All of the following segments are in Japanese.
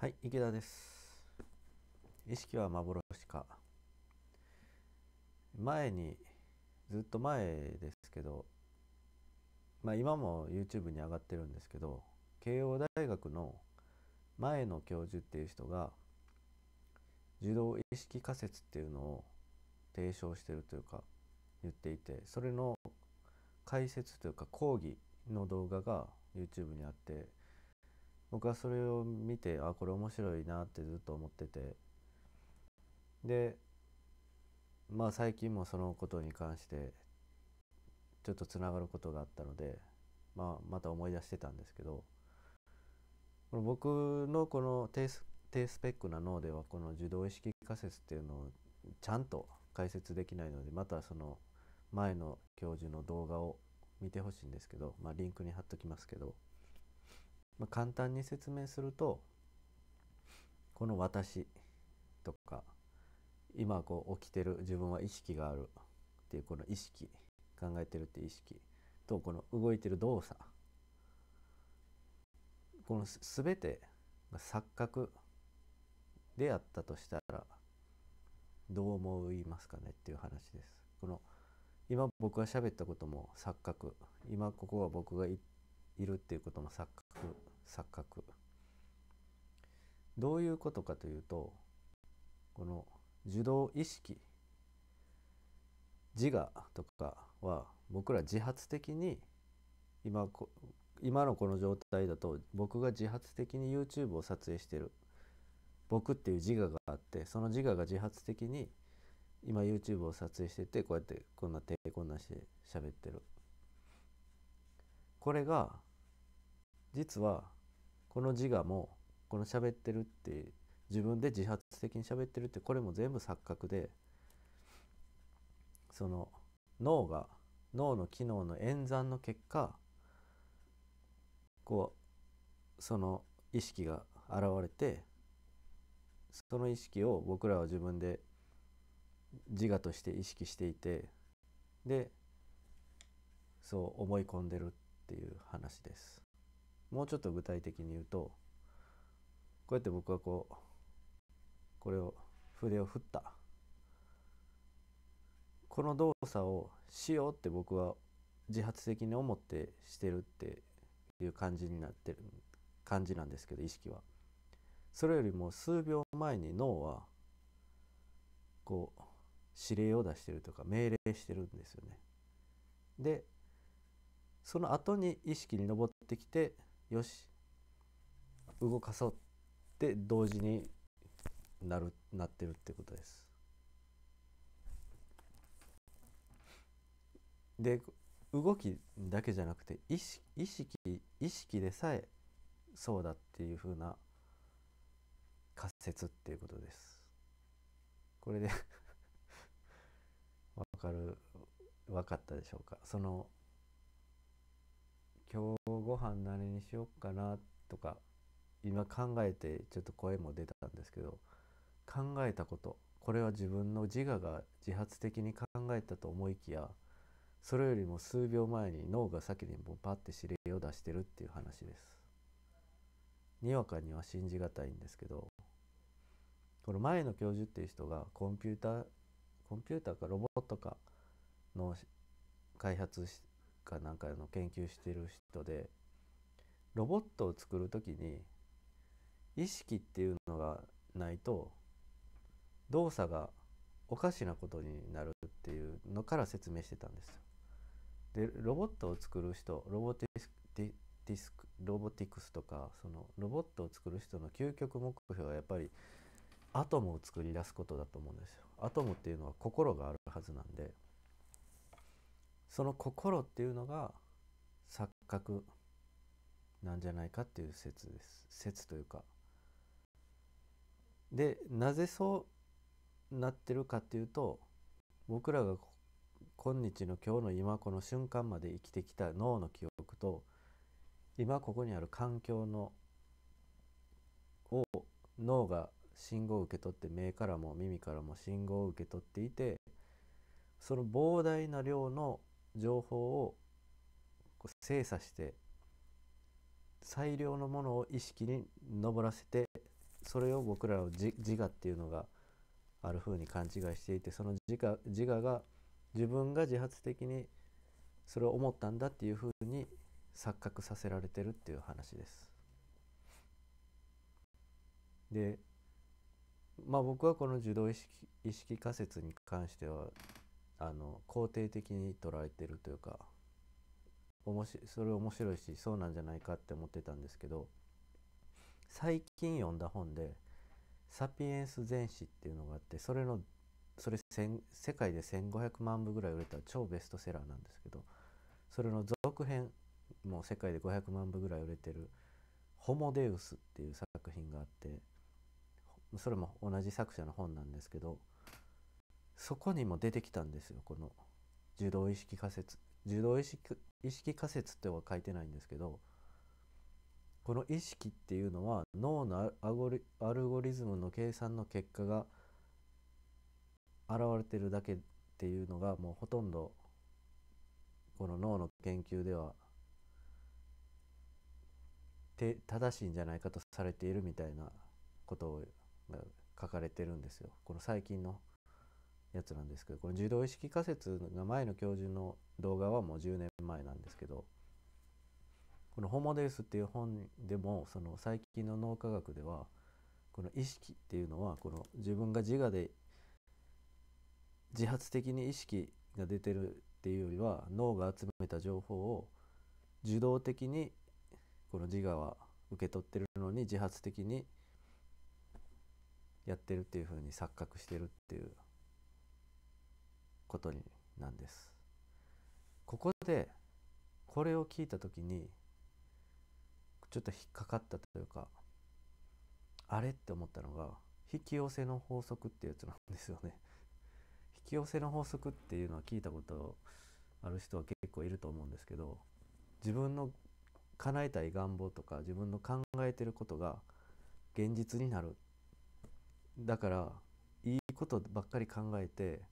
はい池田です意識は幻か前にずっと前ですけどまあ今も YouTube に上がってるんですけど慶応大学の前野教授っていう人が受動意識仮説っていうのを提唱してるというか言っていてそれの解説というか講義の動画が YouTube にあって僕はそれを見てあこれ面白いなってずっと思っててでまあ最近もそのことに関してちょっとつながることがあったので、まあ、また思い出してたんですけどこの僕のこの低ス低スペックな脳ではこの受動意識仮説っていうのをちゃんと解説できないのでまたその前の教授の動画を見てほしいんですけど、まあ、リンクに貼っときますけど。まあ、簡単に説明するとこの私とか今こう起きてる自分は意識があるっていうこの意識考えてるって意識とこの動いてる動作この全てが錯覚であったとしたらどう思いますかねっていう話です。この今僕が喋ったことも錯覚今ここは僕がいるっていうことも錯覚錯覚どういうことかというとこの受動意識自我とかは僕ら自発的に今今のこの状態だと僕が自発的に YouTube を撮影してる僕っていう自我があってその自我が自発的に今 YouTube を撮影しててこうやってこんな手こんなして喋ってるこれが実はこの自我もこの喋ってるって自分で自発的に喋ってるってこれも全部錯覚でその脳が脳の機能の演算の結果こうその意識が現れてその意識を僕らは自分で自我として意識していてでそう思い込んでるっていう話です。もうちょっと具体的に言うとこうやって僕はこうこれを筆を振ったこの動作をしようって僕は自発的に思ってしてるっていう感じになってる感じなんですけど意識は。それよりも数秒前に脳はこう指令を出してるとか命令してるんですよね。でその後に意識に上ってきてよし動かそうって同時になるなってるってことです。で動きだけじゃなくて意識意識意識でさえそうだっていうふうな仮説っていうことです。これで分 かる分かったでしょうかその今日ご飯何にしよっかなとか今考えてちょっと声も出たんですけど考えたことこれは自分の自我が自発的に考えたと思いきやそれよりも数秒前に脳が先にもパッて指令を出してるっていう話ですにわかには信じがたいんですけどこの前の教授っていう人がコンピューターコンピューターかロボットかの開発しかなんかの研究してる人でロボットを作る時に意識っていうのがないと動作がおかしなことになるっていうのから説明してたんですよ。でロボットを作る人ロボティスクロボティクスとかそのロボットを作る人の究極目標はやっぱりアトムを作り出すことだと思うんですよ。アトムっていうのは心があるはずなんで。その心っていうのが錯覚なんじゃないかっていう説です説というかでなぜそうなってるかっていうと僕らが今日の今日の今この瞬間まで生きてきた脳の記憶と今ここにある環境のを脳が信号を受け取って目からも耳からも信号を受け取っていてその膨大な量の情報をこう精査して最良のものを意識に上らせてそれを僕らの自自我っていうのがあるふうに勘違いしていてその自我自我が自分が自発的にそれを思ったんだっていうふうに錯覚させられてるっていう話です。でまあ僕はこの受動意識意識仮説に関してはあの肯定的に捉えてるというかそれ面白いしそうなんじゃないかって思ってたんですけど最近読んだ本で「サピエンス全史」っていうのがあってそれのそれ世界で1,500万部ぐらい売れた超ベストセラーなんですけどそれの続編もう世界で500万部ぐらい売れてる「ホモデウス」っていう作品があってそれも同じ作者の本なんですけどそこにも出てきたんですよこの受動意識仮説受動意識意識仮説っては書いてないんですけどこの意識っていうのは脳のアルゴリズムの計算の結果が現れてるだけっていうのがもうほとんどこの脳の研究では正しいんじゃないかとされているみたいなことが書かれてるんですよこの最近のやつなんですけどこの受動意識仮説が前の教授の動画はもう10年前なんですけどこの「ホモデウス」っていう本でもその最近の脳科学ではこの意識っていうのはこの自分が自我で自発的に意識が出てるっていうよりは脳が集めた情報を受動的にこの自我は受け取ってるのに自発的にやってるっていうふうに錯覚してるっていうことになんです。ここでこれを聞いた時にちょっと引っかかったというかあれって思ったのが引き寄せの法則ってやつなんですよね。引き寄せの法則っていうのは聞いたことある人は結構いると思うんですけど自分の叶えたい願望とか自分の考えてることが現実になるだからいいことばっかり考えて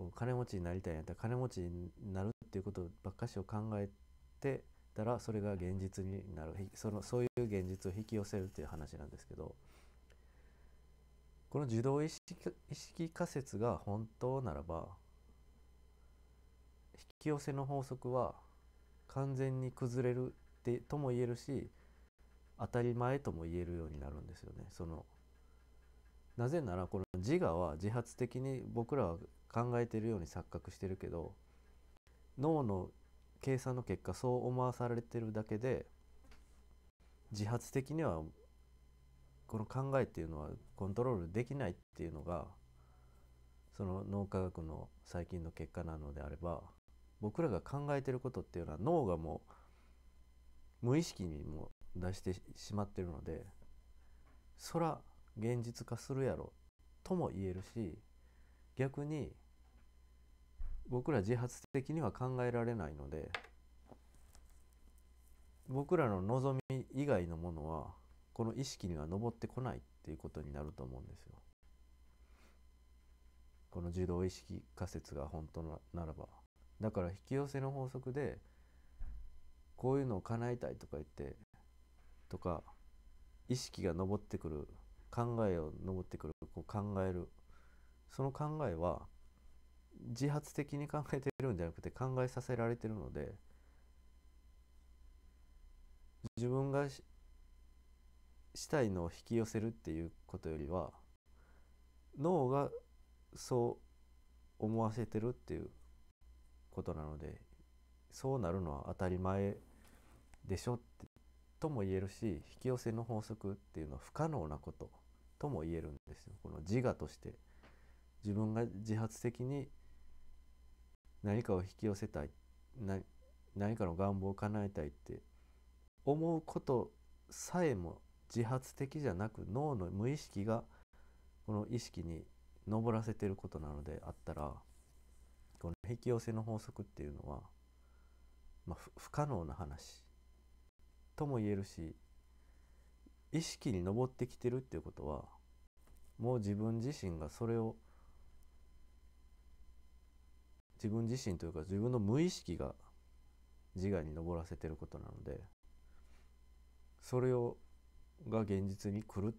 こう金持ちになりたいんやったら金持ちになるっていうことばっかしを考えてたらそれが現実になるそのそういう現実を引き寄せるっていう話なんですけどこの受動意識意識仮説が本当ならば引き寄せの法則は完全に崩れるってとも言えるし当たり前とも言えるようになるんですよね。そのなぜならこの自我は自発的に僕らは考えてるように錯覚してるけど脳の計算の結果そう思わされてるだけで自発的にはこの考えっていうのはコントロールできないっていうのがその脳科学の最近の結果なのであれば僕らが考えてることっていうのは脳がもう無意識にも出してしまってるのでそら現実化するやろとも言えるし逆に僕ら自発的には考えられないので僕らの望み以外のものはこの意識には上ってこないっていうことになると思うんですよ。この受動意識仮説が本当ならば。だから引き寄せの法則でこういうのを叶えたいとか言ってとか意識が上ってくる考えを上ってくるこう考えるその考えは自発的に考えてるんじゃなくて考えさせられてるので自分がししたいのを引き寄せるっていうことよりは脳がそう思わせてるっていうことなのでそうなるのは当たり前でしょってとも言えるし引き寄せの法則っていうのは不可能なこととも言えるんですよこの自我として。自分が自発的に何かを引き寄せたい何かの願望を叶えたいって思うことさえも自発的じゃなく脳の無意識がこの意識に上らせてることなのであったらこの引き寄せの法則っていうのは、まあ、不可能な話とも言えるし意識に上ってきてるっていうことはもう自分自身がそれを自分自身というか自分の無意識が自我に上らせてることなのでそれをが現実に来る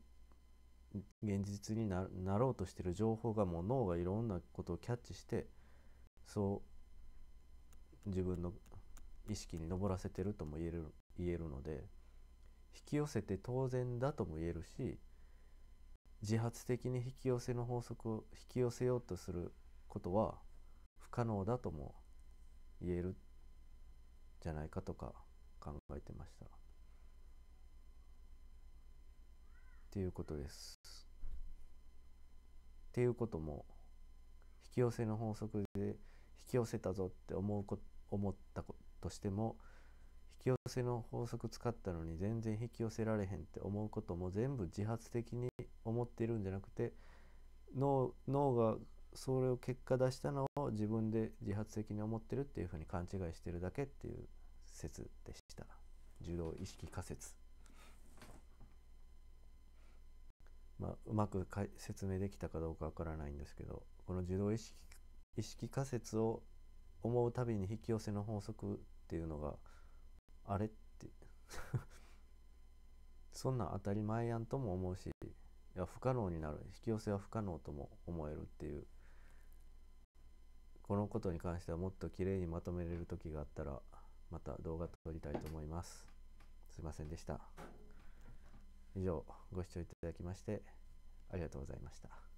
現実になろうとしてる情報がもう脳がいろんなことをキャッチしてそう自分の意識に上らせてるとも言える言えるので引き寄せて当然だとも言えるし自発的に引き寄せの法則を引き寄せようとすることは可能だとも言えるじゃないかとか考えてました。っていうことです。っていうことも引き寄せの法則で引き寄せたぞって思うこ思ったとしても引き寄せの法則使ったのに全然引き寄せられへんって思うことも全部自発的に思ってるんじゃなくて脳脳がそれを結果出したのを自分で自発的に思ってるっていうふうに勘違いしてるだけっていう説でした受動意識仮説まあ、うまく説明できたかどうかわからないんですけどこの受動意識意識仮説を思うたびに引き寄せの法則っていうのがあれって そんな当たり前やんとも思うしいや不可能になる引き寄せは不可能とも思えるっていうこのことに関してはもっと綺麗にまとめれる時があったらまた動画撮りたいと思いますすいませんでした以上ご視聴いただきましてありがとうございました